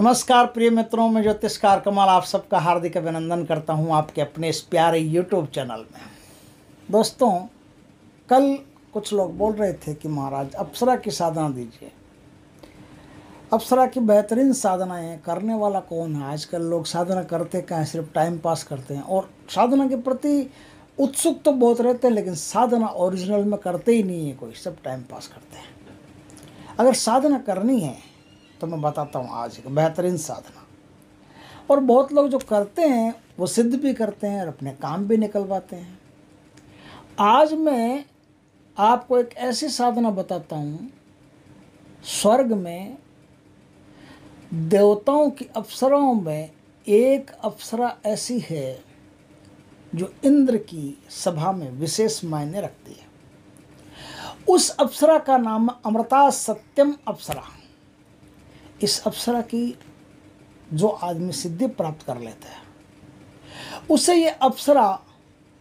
नमस्कार प्रिय मित्रों में ज्योतिष कमाल आप सबका हार्दिक अभिनंदन करता हूं आपके अपने इस प्यारे यूट्यूब चैनल में दोस्तों कल कुछ लोग बोल रहे थे कि महाराज अप्सरा की साधना दीजिए अप्सरा की बेहतरीन है करने वाला कौन है आजकल लोग साधना करते क्या सिर्फ टाइम पास करते हैं और साधना के प्रति उत्सुक तो बहुत रहते हैं लेकिन साधना ओरिजिनल में करते ही नहीं है कोई सब टाइम पास करते हैं अगर साधना करनी है तो मैं बताता हूँ आज एक बेहतरीन साधना और बहुत लोग जो करते हैं वो सिद्ध भी करते हैं और अपने काम भी निकल पाते हैं आज मैं आपको एक ऐसी साधना बताता हूँ स्वर्ग में देवताओं की अप्सराओं में एक अप्सरा ऐसी है जो इंद्र की सभा में विशेष मायने रखती है उस अप्सरा का नाम अमृता सत्यम अप्सरा इस अप्सरा की जो आदमी सिद्धि प्राप्त कर लेता है उसे ये अप्सरा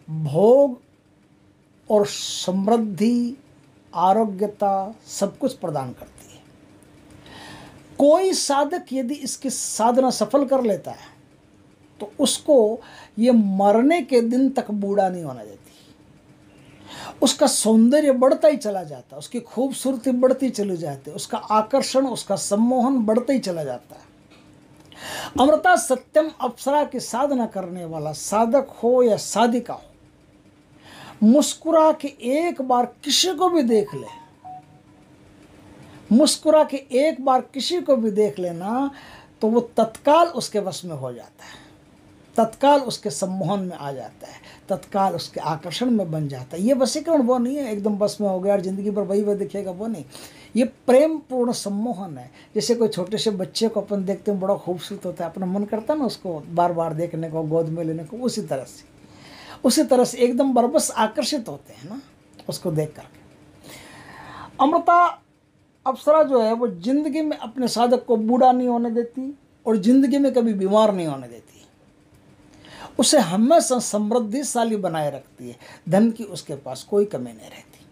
भोग और समृद्धि आरोग्यता सब कुछ प्रदान करती है कोई साधक यदि इसकी साधना सफल कर लेता है तो उसको ये मरने के दिन तक बूढ़ा नहीं होना देता उसका सौंदर्य बढ़ता ही चला जाता है उसकी खूबसूरती बढ़ती चली जाती है उसका आकर्षण उसका सम्मोहन बढ़ता ही चला जाता है अमृता सत्यम अप्सरा की साधना करने वाला साधक हो या साधिका हो मुस्कुरा के एक बार किसी को भी देख ले मुस्कुरा के एक बार किसी को भी देख लेना तो वो तत्काल उसके वश में हो जाता है तत्काल उसके सम्मोहन में आ जाता है तत्काल उसके आकर्षण में बन जाता है ये वसीकरण वो नहीं है एकदम बस में हो गया और ज़िंदगी भर वही वह दिखेगा वो नहीं ये प्रेम पूर्ण सम्मोहन है जैसे कोई छोटे से बच्चे को अपन देखते हैं बड़ा खूबसूरत होता है अपना मन करता है ना उसको बार बार देखने को गोद में लेने को उसी तरह से उसी तरह से एकदम बरबस आकर्षित होते हैं ना उसको देख करके अमृता अप्सरा जो है वो ज़िंदगी में अपने साधक को बूढ़ा नहीं होने देती और ज़िंदगी में कभी बीमार नहीं होने देती उसे हमेशा समृद्धिशाली बनाए रखती है धन की उसके पास कोई कमी नहीं रहती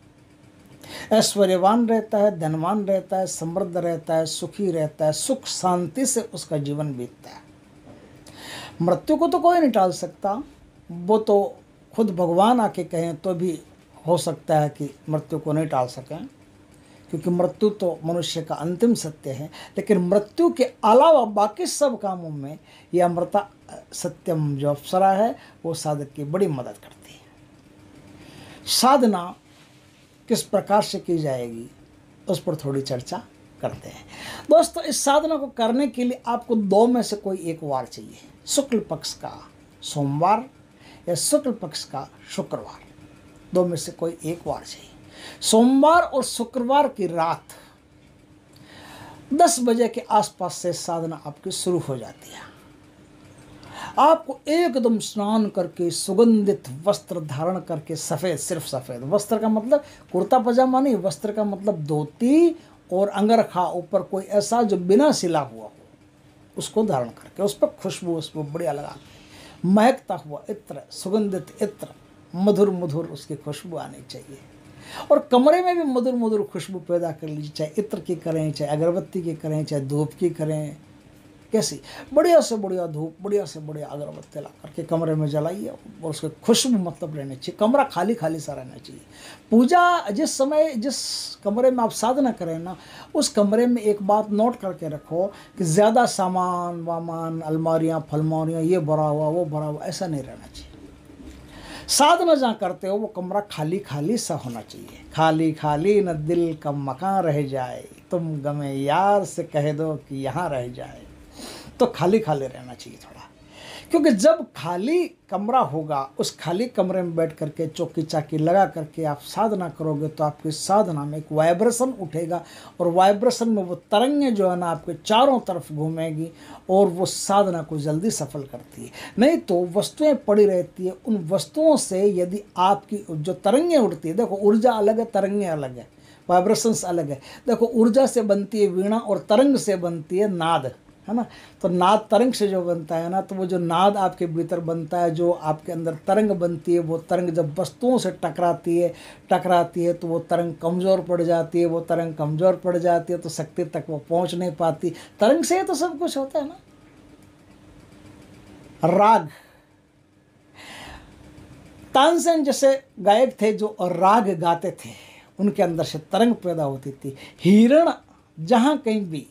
ऐश्वर्यवान रहता है धनवान रहता है समृद्ध रहता है सुखी रहता है सुख शांति से उसका जीवन बीतता है मृत्यु को तो कोई नहीं टाल सकता वो तो खुद भगवान आके कहें तो भी हो सकता है कि मृत्यु को नहीं टाल सकें क्योंकि मृत्यु तो मनुष्य का अंतिम सत्य है लेकिन मृत्यु के अलावा बाकी सब कामों में यह अमृता सत्यम जो अप्सरा है वो साधक की बड़ी मदद करती है साधना किस प्रकार से की जाएगी उस पर थोड़ी चर्चा करते हैं दोस्तों इस साधना को करने के लिए आपको दो में से कोई एक वार चाहिए शुक्ल पक्ष का सोमवार या शुक्ल पक्ष का शुक्रवार दो में से कोई एक वार चाहिए सोमवार और शुक्रवार की रात दस बजे के आसपास से साधना आपकी शुरू हो जाती है आपको एकदम स्नान करके सुगंधित वस्त्र धारण करके सफ़ेद सिर्फ सफ़ेद वस्त्र का मतलब कुर्ता पजामा नहीं वस्त्र का मतलब धोती और अंगरखा ऊपर कोई ऐसा जो बिना सिला हुआ हो उसको धारण करके उस पर खुशबू उसमें बढ़िया लगा महकता हुआ इत्र सुगंधित इत्र मधुर मधुर उसकी खुशबू आनी चाहिए और कमरे में भी मधुर मधुर खुशबू पैदा कर लीजिए चाहे इत्र की करें चाहे अगरबत्ती की करें चाहे धूप की करें कैसी बढ़िया से बढ़िया धूप बढ़िया से बढ़िया अगरबत्ती ला करके कमरे में जलाइए और उसके खुशबू मतलब रहना चाहिए कमरा खाली खाली सा रहना चाहिए पूजा जिस समय जिस कमरे में आप साधना करें ना उस कमरे में एक बात नोट करके रखो कि ज़्यादा सामान वामान अलमारियाँ फलमारियाँ ये भरा हुआ वो भरा हुआ ऐसा नहीं रहना चाहिए साधना जहाँ करते हो वो कमरा खाली खाली सा होना चाहिए खाली खाली न दिल का मकान रह जाए तुम गमे यार से कह दो कि यहाँ रह जाए तो खाली खाली रहना चाहिए थोड़ा क्योंकि जब खाली कमरा होगा उस खाली कमरे में बैठ करके चौकी चाकी लगा करके आप साधना करोगे तो आपकी साधना में एक वाइब्रेशन उठेगा और वाइब्रेशन में वो तरंगें जो है ना आपके चारों तरफ घूमेगी और वो साधना को जल्दी सफल करती है नहीं तो वस्तुएं पड़ी रहती है उन वस्तुओं से यदि आपकी जो तरंगें उठती है देखो ऊर्जा अलग है तरंगें अलग है वाइब्रेशंस अलग है देखो ऊर्जा से बनती है वीणा और तरंग से बनती है नाद है ना तो नाद तरंग से जो बनता है ना तो वो जो नाद आपके भीतर बनता है जो आपके अंदर तरंग बनती है वो तरंग जब वस्तुओं से टकराती है टकराती है तो वो तरंग कमज़ोर पड़ जाती है वो तरंग कमज़ोर पड़ जाती है तो शक्ति तक वो पहुंच नहीं पाती तरंग से तो सब कुछ होता है ना राग तानसेन जैसे गायक थे जो राग गाते थे उनके अंदर से तरंग पैदा होती थी हिरण जहाँ कहीं भी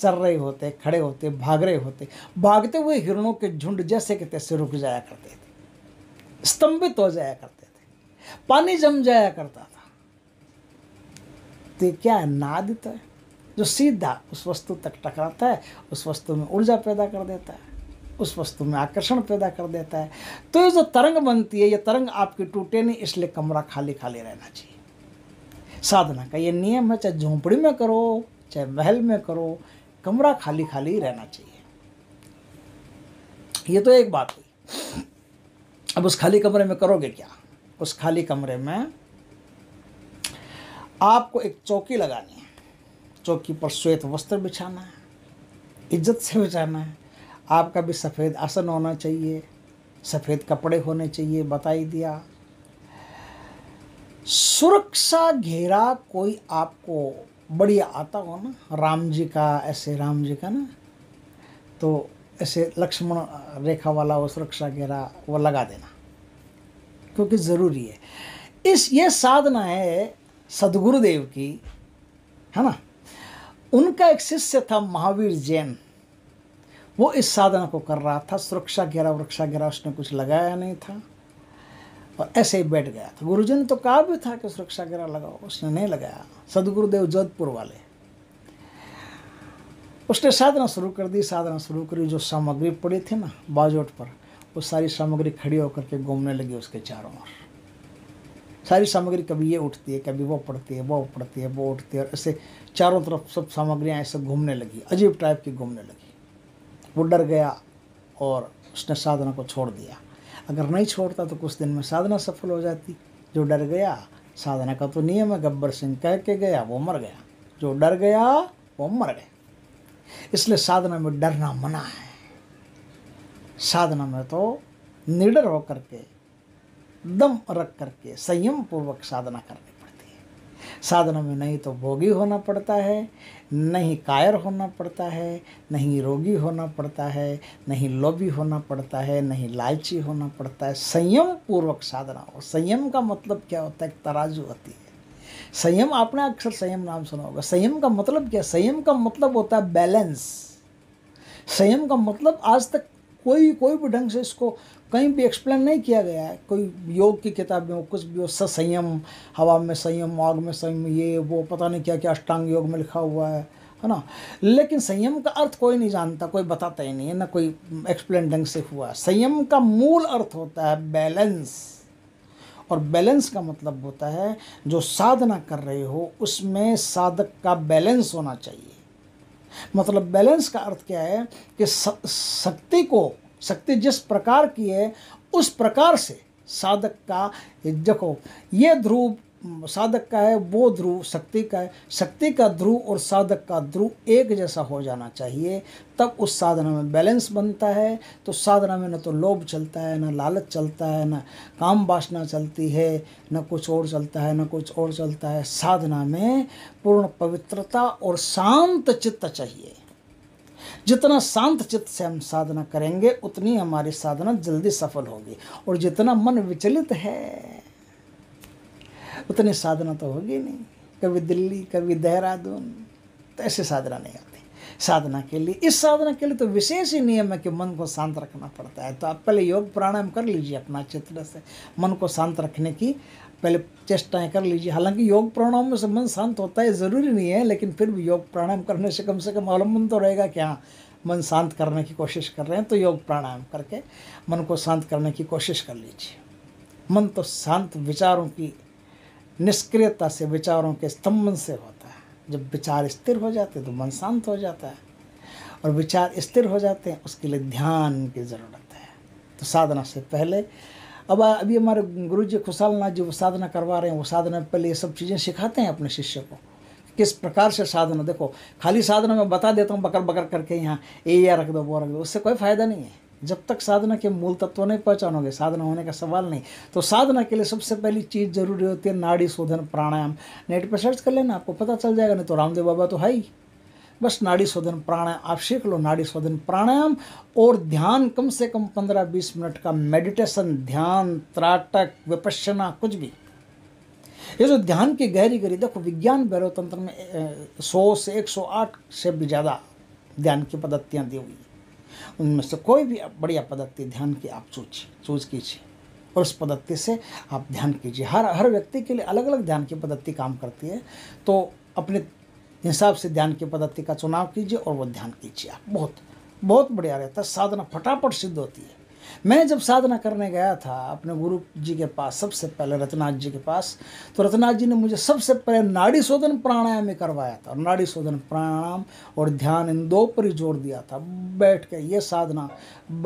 चल रहे होते खड़े होते भाग रहे होते भागते हुए हिरणों के झुंड जैसे के तैसे रुक जाया करते थे स्तंभित हो जाया करते थे पानी जम जाया करता था तो क्या नाद तो है जो सीधा उस वस्तु तक टकराता है उस वस्तु में ऊर्जा पैदा कर देता है उस वस्तु में आकर्षण पैदा कर देता है तो ये जो तरंग बनती है ये तरंग आपकी टूटे नहीं इसलिए कमरा खाली खाली रहना चाहिए साधना का ये नियम है चाहे झोंपड़ी में करो चाहे महल में करो कमरा खाली खाली रहना चाहिए ये तो एक बात हुई अब उस खाली कमरे में करोगे क्या उस खाली कमरे में आपको एक चौकी लगानी है चौकी पर श्वेत वस्त्र बिछाना है इज्जत से बिछाना है आपका भी सफ़ेद आसन होना चाहिए सफ़ेद कपड़े होने चाहिए बताई दिया सुरक्षा घेरा कोई आपको बड़ी आता हो ना राम जी का ऐसे राम जी का ना तो ऐसे लक्ष्मण रेखा वाला वो सुरक्षा घेरा वो लगा देना क्योंकि ज़रूरी है इस ये साधना है सदगुरुदेव की है ना उनका एक शिष्य था महावीर जैन वो इस साधना को कर रहा था सुरक्षा घेरा वृक्षा घेरा उसने कुछ लगाया नहीं था और ऐसे ही बैठ गया तो गुरुजी ने तो कहा भी था कि सुरक्षा गिरा लगाओ उसने नहीं लगाया सदगुरुदेव जोधपुर वाले उसने साधना शुरू कर दी साधना शुरू करी जो सामग्री पड़ी थी ना बाजोट पर वो सारी सामग्री खड़ी होकर के घूमने लगी उसके चारों ओर सारी सामग्री कभी ये उठती है कभी वो पड़ती है वो पड़ती है वो उठती है और ऐसे चारों तरफ सब सामग्रियाँ ऐसे घूमने लगी अजीब टाइप की घूमने लगी वो डर गया और उसने साधना को छोड़ दिया अगर नहीं छोड़ता तो कुछ दिन में साधना सफल हो जाती जो डर गया साधना का तो नियम है गब्बर सिंह कह के गया वो मर गया जो डर गया वो मर गया इसलिए साधना में डरना मना है साधना में तो निडर होकर के दम रख करके संयम पूर्वक साधना करना साधनों में नहीं तो भोगी होना पड़ता है नहीं कायर होना पड़ता है नहीं रोगी होना पड़ता है नहीं लोभी होना पड़ता है नहीं लालची होना पड़ता है संयम पूर्वक साधना हो संयम का मतलब क्या होता है एक तराजू होती है संयम आपने अक्सर संयम नाम सुना होगा संयम का मतलब क्या संयम का मतलब होता है बैलेंस संयम का मतलब आज तक कोई कोई भी ढंग से इसको कहीं भी एक्सप्लेन नहीं किया गया है कोई योग की किताब में कुछ भी हो संयम हवा में संयम आग में संयम ये वो पता नहीं क्या क्या अष्टांग योग में लिखा हुआ है है ना लेकिन संयम का अर्थ कोई नहीं जानता कोई बताता ही नहीं है ना कोई एक्सप्लेन ढंग से हुआ है संयम का मूल अर्थ होता है बैलेंस और बैलेंस का मतलब होता है जो साधना कर रहे हो उसमें साधक का बैलेंस होना चाहिए मतलब बैलेंस का अर्थ क्या है कि शक्ति को शक्ति जिस प्रकार की है उस प्रकार से साधक का देखो ये ध्रुव साधक का है वो ध्रुव शक्ति का है शक्ति का ध्रुव और साधक का ध्रुव एक जैसा हो जाना चाहिए तब उस साधना में बैलेंस बनता है तो साधना में न तो लोभ चलता है ना लालच चलता है न काम वासना चलती है न कुछ और चलता है न कुछ और चलता है साधना में पूर्ण पवित्रता और शांत चित्त चाहिए जितना शांत चित्त से हम साधना करेंगे उतनी हमारी साधना जल्दी सफल होगी और जितना मन विचलित है उतनी साधना तो होगी नहीं कभी दिल्ली कभी देहरादून तो ऐसे साधना नहीं होती साधना के लिए इस साधना के लिए तो विशेष ही नियम है कि मन को शांत रखना पड़ता है तो आप पहले योग प्राणायाम कर लीजिए अपना चित्र से मन को शांत रखने की पहले चेष्टाएं कर लीजिए हालांकि योग प्राणायाम में से मन शांत होता है ज़रूरी नहीं है लेकिन फिर भी योग प्राणायाम करने से कम से कम अवलंबन तो रहेगा कि हाँ मन शांत करने की कोशिश कर रहे हैं तो योग प्राणायाम करके मन को शांत करने की कोशिश कर लीजिए मन तो शांत विचारों की निष्क्रियता से विचारों के स्तंभन से होता है जब विचार स्थिर हो जाते हैं तो मन शांत हो जाता है और विचार स्थिर हो जाते हैं उसके लिए ध्यान की ज़रूरत है तो साधना से पहले अब अभी हमारे गुरु जी खुशाल नाथ जी वो साधना करवा रहे हैं वो साधना पहले ये सब चीज़ें सिखाते हैं अपने शिष्य को किस प्रकार से साधना देखो खाली साधना में बता देता हूँ बकर बकर करके यहाँ ये या रख दो वो रख दो उससे कोई फ़ायदा नहीं है जब तक साधना के मूल तत्व नहीं पहचानोगे साधना होने का सवाल नहीं तो साधना के लिए सबसे पहली चीज़ जरूरी होती है नाड़ी शोधन प्राणायाम नेट पर सर्च कर लेना आपको पता चल जाएगा नहीं तो रामदेव बाबा तो है ही बस नाड़ी शोधन प्राणायाम आप सीख लो नाड़ी शोधन प्राणायाम और ध्यान कम से कम पंद्रह बीस मिनट का मेडिटेशन ध्यान त्राटक विपश्यना कुछ भी ये जो ध्यान की गहरी गहरी देखो विज्ञान भैरव तंत्र में सौ से एक सौ आठ से भी ज़्यादा ध्यान की पद्धतियाँ दी हुई उनमें से कोई भी बढ़िया पद्धति ध्यान की आप सोचिए सोच कीजिए और उस पद्धति से आप ध्यान कीजिए हर हर व्यक्ति के लिए अलग अलग ध्यान की पद्धति काम करती है तो अपने हिसाब से ध्यान की पद्धति का चुनाव कीजिए और वो ध्यान कीजिए आप बहुत बहुत बढ़िया रहता है साधना फटाफट सिद्ध होती है मैं जब साधना करने गया था अपने गुरु जी के पास सबसे पहले रत्नाथ जी के पास तो रत्नाथ जी ने मुझे सबसे पहले नाड़ी शोधन प्राणायाम ही करवाया था नाड़ी शोधन प्राणायाम और ध्यान इन दो पर ही जोर दिया था बैठ के ये साधना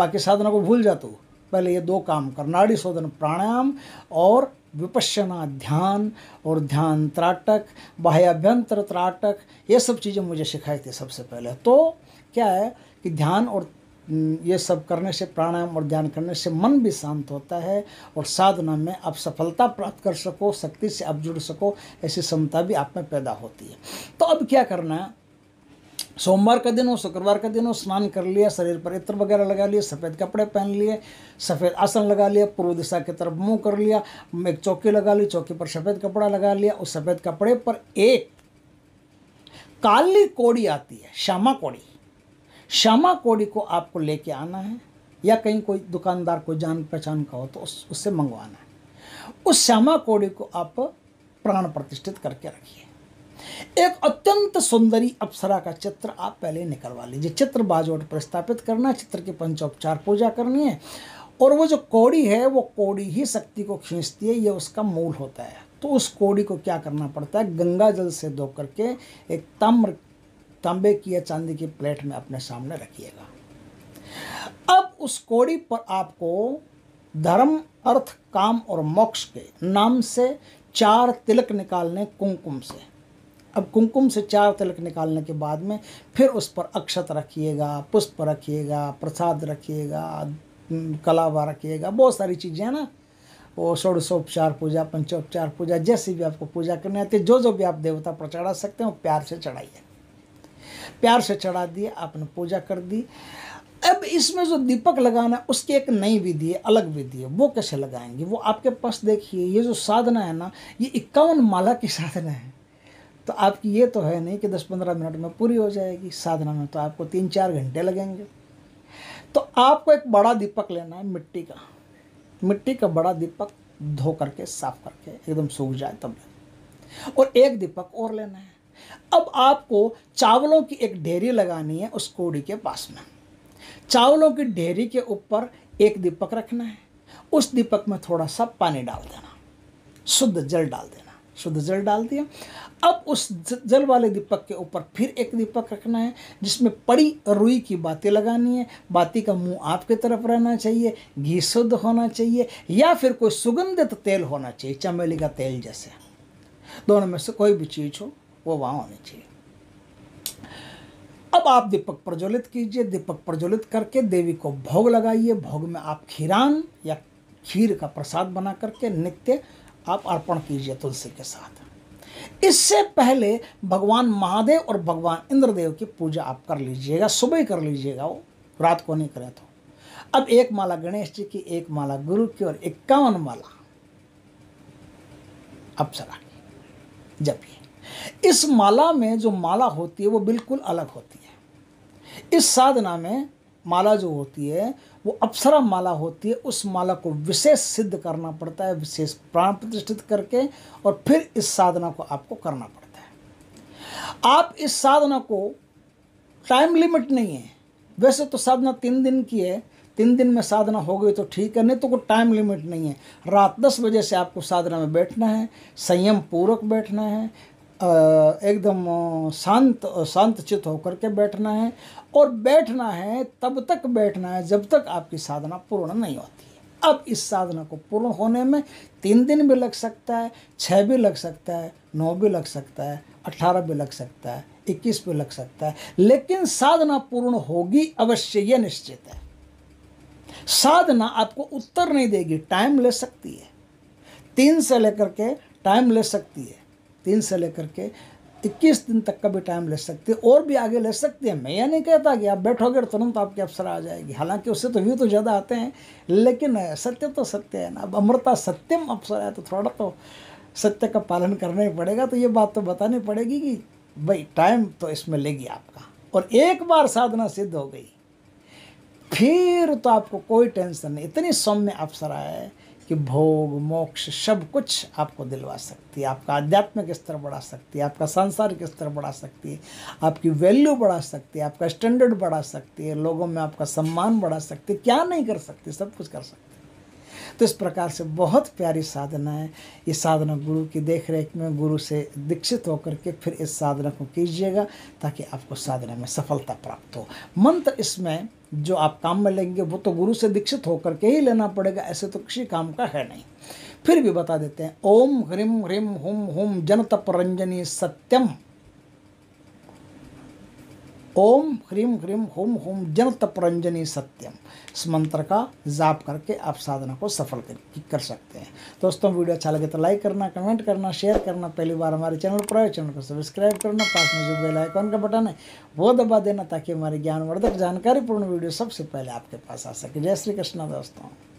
बाकी साधना को भूल जा तू पहले ये दो काम कर नाड़ी शोधन प्राणायाम और विपश्यना ध्यान और ध्यान त्राटक बाह्याभ्यंतर त्राटक ये सब चीज़ें मुझे सिखाई थी सबसे पहले तो क्या है कि ध्यान और हम्म, ये सब करने से प्राणायाम और ध्यान करने से मन भी शांत होता है और साधना में आप सफलता प्राप्त कर सको शक्ति से आप जुड़ सको ऐसी क्षमता भी आप में पैदा होती है तो अब क्या करना है सोमवार का दिन हो शुक्रवार का दिन हो स्नान कर लिया शरीर पर इत्र वगैरह लगा लिए सफ़ेद कपड़े पहन लिए सफ़ेद आसन लगा लिया पूर्व दिशा की तरफ मुंह कर लिया एक चौकी लगा ली चौकी पर सफ़ेद कपड़ा लगा लिया उस सफ़ेद कपड़े पर एक काली कोड़ी आती है श्यामा कोड़ी श्यामा कोड़ी को आपको लेके आना है या कहीं कोई दुकानदार कोई जान पहचान का हो तो उस, उससे मंगवाना है उस श्यामा कोड़ी को आप प्राण प्रतिष्ठित करके रखिए एक अत्यंत सुंदरी अप्सरा का चित्र आप पहले निकलवा लीजिए चित्र बाजोट प्रस्थापित करना चित्र की पंचोपचार पूजा करनी है और वो जो कोड़ी है वो कोड़ी ही शक्ति को खींचती है ये उसका मूल होता है तो उस कोड़ी को क्या करना पड़ता है गंगा जल से धो करके एक तम्र तांबे की या चांदी की प्लेट में अपने सामने रखिएगा अब उस कोड़ी पर आपको धर्म अर्थ काम और मोक्ष के नाम से चार तिलक निकालने कुमकुम से अब कुमकुम से चार तिलक निकालने के बाद में फिर उस पर अक्षत रखिएगा पुष्प रखिएगा प्रसाद रखिएगा कलावा रखिएगा बहुत सारी चीज़ें हैं ना वो षोड़शोपचार पूजा पंचोपचार पूजा जैसी भी आपको पूजा करनी आती है जो जो भी आप देवता पर चढ़ा सकते हैं वो प्यार से चढ़ाइए प्यार से चढ़ा दिए आपने पूजा कर दी अब इसमें जो दीपक लगाना है उसकी एक नई विधि है अलग विधि है वो कैसे लगाएंगे वो आपके पास देखिए ये जो साधना है ना ये इक्यावन माला की साधना है तो आपकी ये तो है नहीं कि दस पंद्रह मिनट में पूरी हो जाएगी साधना में तो आपको तीन चार घंटे लगेंगे तो आपको एक बड़ा दीपक लेना है मिट्टी का मिट्टी का बड़ा दीपक धो करके साफ करके एकदम सूख जाए तब और एक दीपक और लेना है अब आपको चावलों की एक ढेरी लगानी है उस कोड़ी के पास में चावलों की ढेरी के ऊपर एक दीपक रखना है उस दीपक में थोड़ा सा पानी डाल देना शुद्ध जल डाल देना शुद्ध जल डाल दिया अब उस जल वाले दीपक के ऊपर फिर एक दीपक रखना है जिसमें पड़ी रुई की बाती लगानी है बाती का मुंह आपके तरफ रहना चाहिए घी शुद्ध होना चाहिए या फिर कोई सुगंधित तेल होना चाहिए चमेली का तेल जैसे दोनों में से कोई भी चीज़ हो वो वहाँ होनी चाहिए अब आप दीपक प्रज्वलित कीजिए दीपक प्रज्वलित करके देवी को भोग लगाइए भोग में आप खीरान या खीर का प्रसाद बना करके नित्य आप अर्पण कीजिए तुलसी के साथ इससे पहले भगवान महादेव और भगवान इंद्रदेव की पूजा आप कर लीजिएगा सुबह कर लीजिएगा वो रात को नहीं करे तो अब एक माला गणेश जी की एक माला गुरु की और इक्यावन माला अप्सरा जब जपिए इस माला में जो माला होती है वो बिल्कुल अलग होती है इस साधना में माला जो होती है वो अप्सरा माला होती है उस माला को विशेष सिद्ध करना पड़ता है विशेष प्राण प्रतिष्ठित करके और फिर इस साधना को आपको करना पड़ता है आप इस साधना को टाइम लिमिट नहीं है वैसे तो साधना तीन दिन की है तीन दिन में साधना हो गई तो ठीक है नहीं तो कोई टाइम लिमिट नहीं है रात दस बजे से आपको साधना में बैठना है संयम पूर्वक बैठना है एकदम शांत शांत चित्त होकर के बैठना है और बैठना है तब तक बैठना है जब तक आपकी साधना पूर्ण नहीं होती अब इस साधना को पूर्ण होने में तीन दिन भी लग सकता है छः भी लग सकता है नौ भी लग सकता है अट्ठारह भी लग सकता है इक्कीस भी लग सकता है लेकिन साधना पूर्ण होगी अवश्य यह निश्चित है साधना आपको उत्तर नहीं देगी टाइम ले सकती है तीन से लेकर के टाइम ले सकती है तीन से लेकर के इक्कीस दिन तक का भी टाइम ले सकते हैं और भी आगे ले सकते हैं मैं यह नहीं कहता कि आप बैठोगे तो तुरंत आपके अफसर आ जाएगी हालांकि उससे तो व्यू तो ज़्यादा आते हैं लेकिन सत्य तो सत्य है ना अब अमृता सत्यम अफसर है तो थोड़ा तो सत्य का पालन करना ही पड़ेगा तो ये बात तो बतानी पड़ेगी कि भाई टाइम तो इसमें लेगी आपका और एक बार साधना सिद्ध हो गई फिर तो आपको कोई टेंशन नहीं इतनी सौम्य अफसरा है कि भोग मोक्ष सब कुछ आपको दिलवा सकती है आपका आध्यात्मिक स्तर बढ़ा सकती है आपका सांसारिक स्तर बढ़ा सकती है आपकी वैल्यू बढ़ा सकती है आपका स्टैंडर्ड बढ़ा सकती है लोगों में आपका सम्मान बढ़ा सकती है क्या नहीं कर सकती सब कुछ कर सकती तो इस प्रकार से बहुत प्यारी साधना है ये साधना गुरु की देख रेख में गुरु से दीक्षित होकर के फिर इस साधना को कीजिएगा ताकि आपको साधना में सफलता प्राप्त हो मंत्र इसमें जो आप काम में लेंगे वो तो गुरु से दीक्षित होकर के ही लेना पड़ेगा ऐसे तो किसी काम का है नहीं फिर भी बता देते हैं ओम ह्रीम ह्रीम हुम हुम जन तप रंजनी सत्यम ओम ह्रीम ह्रीम होम होम जन तपरंजनी सत्यम इस मंत्र का जाप करके आप साधना को सफल कर, कर सकते हैं दोस्तों वीडियो अच्छा लगे तो लाइक करना कमेंट करना शेयर करना पहली बार हमारे चैनल पर आए चैनल को सब्सक्राइब करना पास में जो बेल आइकॉन का बटन है वो दबा देना ताकि हमारे ज्ञानवर्धक जानकारीपूर्ण वीडियो सबसे पहले आपके पास आ सके जय श्री कृष्णा दोस्तों